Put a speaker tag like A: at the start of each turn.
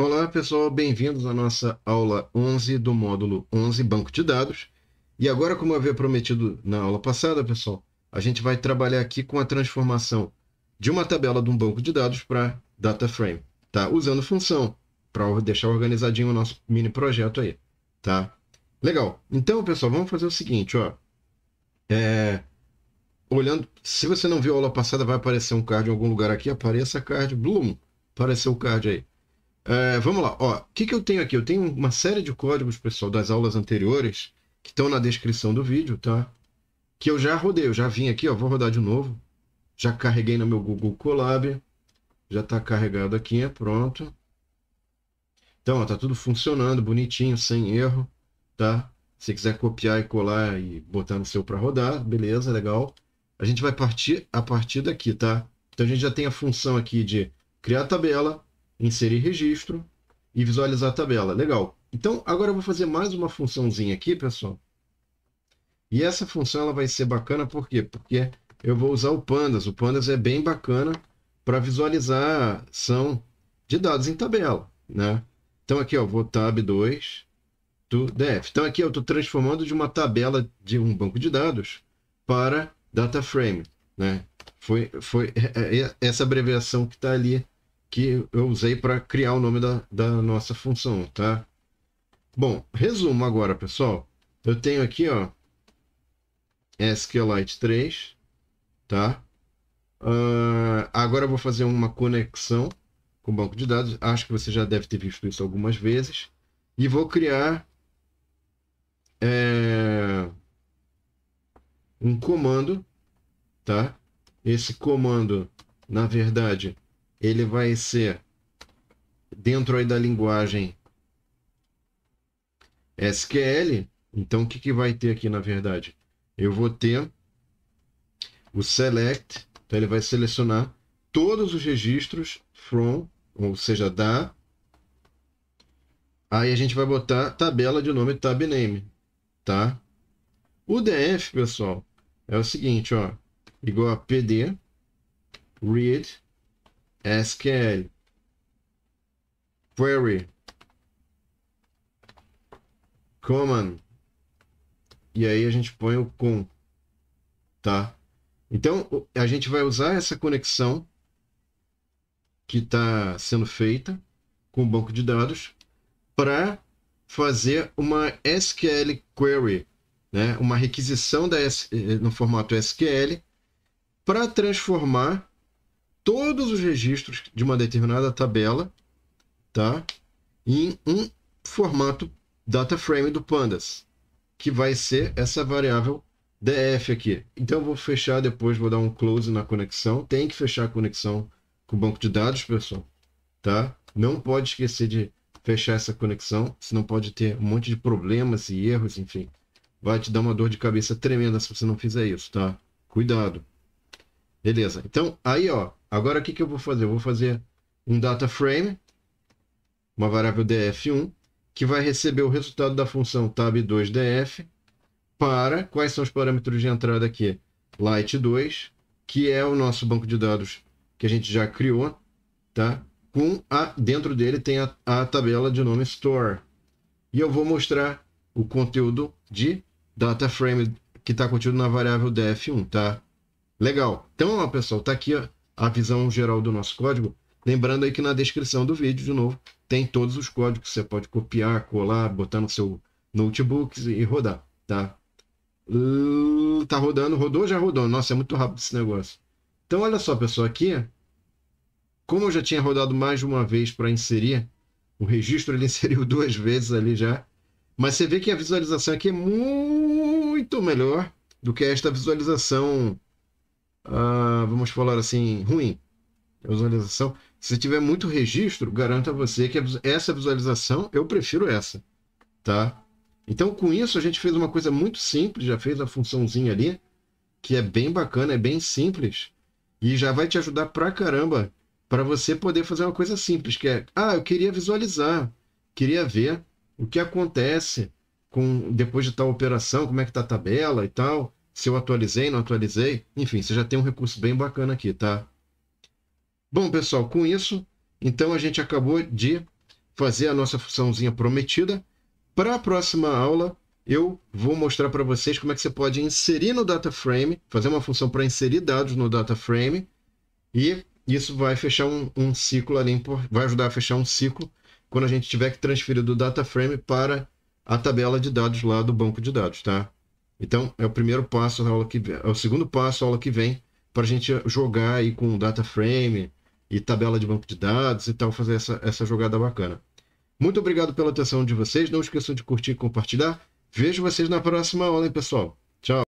A: Olá pessoal, bem-vindos à nossa aula 11 do módulo 11 Banco de Dados. E agora, como eu havia prometido na aula passada, pessoal, a gente vai trabalhar aqui com a transformação de uma tabela de um banco de dados para data frame, tá? Usando função para deixar organizadinho o nosso mini projeto aí, tá? Legal. Então, pessoal, vamos fazer o seguinte, ó. É... Olhando, se você não viu a aula passada, vai aparecer um card em algum lugar aqui, apareça card Bloom, apareceu o card aí. É, vamos lá, ó, o que, que eu tenho aqui? Eu tenho uma série de códigos, pessoal, das aulas anteriores, que estão na descrição do vídeo, tá? Que eu já rodei, eu já vim aqui, ó, vou rodar de novo. Já carreguei no meu Google Colab, já está carregado aqui, é pronto. Então, ó, tá tudo funcionando, bonitinho, sem erro, tá? Se quiser copiar e colar e botar no seu para rodar, beleza, legal. A gente vai partir a partir daqui, tá? Então a gente já tem a função aqui de criar tabela, inserir registro e visualizar a tabela. Legal. Então, agora eu vou fazer mais uma funçãozinha aqui, pessoal. E essa função ela vai ser bacana por quê? Porque eu vou usar o Pandas. O Pandas é bem bacana para visualizar são de dados em tabela, né? Então aqui eu vou tab 2 to def. Então aqui eu estou transformando de uma tabela de um banco de dados para data frame, né? Foi, foi é, é, é essa abreviação que está ali que eu usei para criar o nome da, da nossa função, tá? Bom, resumo agora, pessoal. Eu tenho aqui, ó, SQLite 3, tá? Uh, agora eu vou fazer uma conexão com o banco de dados. Acho que você já deve ter visto isso algumas vezes. E vou criar é, um comando, tá? Esse comando, na verdade, ele vai ser dentro aí da linguagem SQL. Então, o que, que vai ter aqui, na verdade? Eu vou ter o select, então ele vai selecionar todos os registros from, ou seja, da. Aí a gente vai botar tabela de nome tab name, tá? O DF, pessoal, é o seguinte, ó, igual a PD read SQL query command e aí a gente põe o com tá então a gente vai usar essa conexão que está sendo feita com o banco de dados para fazer uma SQL query né uma requisição da S, eh, no formato SQL para transformar todos os registros de uma determinada tabela tá? em um formato data frame do pandas, que vai ser essa variável df aqui. Então vou fechar depois, vou dar um close na conexão. Tem que fechar a conexão com o banco de dados, pessoal, tá? Não pode esquecer de fechar essa conexão, senão pode ter um monte de problemas e erros, enfim. Vai te dar uma dor de cabeça tremenda se você não fizer isso, tá? Cuidado. Beleza. Então, aí, ó. Agora o que, que eu vou fazer? Eu vou fazer um data frame, uma variável df1, que vai receber o resultado da função tab2df para quais são os parâmetros de entrada aqui? Light2, que é o nosso banco de dados que a gente já criou, tá? Com a, dentro dele tem a, a tabela de nome store. E eu vou mostrar o conteúdo de data frame que está contido na variável df1, tá? Legal. Então, pessoal, tá aqui a visão geral do nosso código. Lembrando aí que na descrição do vídeo, de novo, tem todos os códigos você pode copiar, colar, botar no seu notebook e rodar, tá? Hum, tá rodando, rodou, já rodou. Nossa, é muito rápido esse negócio. Então, olha só, pessoal, aqui, como eu já tinha rodado mais de uma vez para inserir, o registro ele inseriu duas vezes ali já, mas você vê que a visualização aqui é muito melhor do que esta visualização uh, vamos falar assim, ruim. A visualização. Se tiver muito registro, garanto a você que essa visualização, eu prefiro essa, tá? Então, com isso, a gente fez uma coisa muito simples, já fez a funçãozinha ali, que é bem bacana, é bem simples, e já vai te ajudar pra caramba para você poder fazer uma coisa simples, que é, ah, eu queria visualizar, queria ver o que acontece com depois de tal operação, como é que tá a tabela e tal se eu atualizei, não atualizei. Enfim, você já tem um recurso bem bacana aqui, tá? Bom, pessoal, com isso, então a gente acabou de fazer a nossa funçãozinha prometida. Para a próxima aula, eu vou mostrar para vocês como é que você pode inserir no data frame, fazer uma função para inserir dados no data frame, e isso vai fechar um, um ciclo ali, vai ajudar a fechar um ciclo quando a gente tiver que transferir do data frame para a tabela de dados lá do banco de dados, tá? Então, é o primeiro passo aula que vem, é o segundo passo da aula que vem, para a gente jogar aí com data frame e tabela de banco de dados e tal, fazer essa, essa jogada bacana. Muito obrigado pela atenção de vocês. Não esqueçam de curtir e compartilhar. Vejo vocês na próxima aula, hein, pessoal. Tchau.